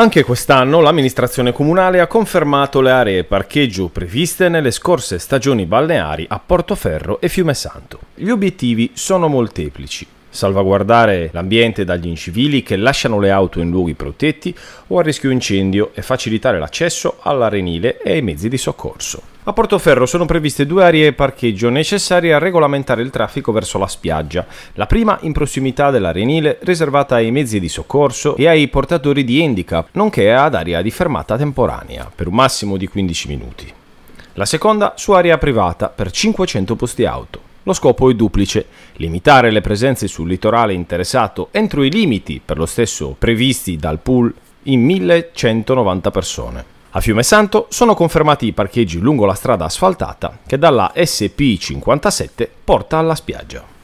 Anche quest'anno l'amministrazione comunale ha confermato le aree parcheggio previste nelle scorse stagioni balneari a Portoferro e Fiume Santo. Gli obiettivi sono molteplici salvaguardare l'ambiente dagli incivili che lasciano le auto in luoghi protetti o a rischio incendio e facilitare l'accesso all'arenile e ai mezzi di soccorso. A Portoferro sono previste due aree parcheggio necessarie a regolamentare il traffico verso la spiaggia, la prima in prossimità dell'arenile riservata ai mezzi di soccorso e ai portatori di handicap, nonché ad area di fermata temporanea, per un massimo di 15 minuti. La seconda su area privata per 500 posti auto. Lo scopo è duplice, limitare le presenze sul litorale interessato entro i limiti per lo stesso previsti dal pool in 1190 persone. A Fiume Santo sono confermati i parcheggi lungo la strada asfaltata che dalla SP57 porta alla spiaggia.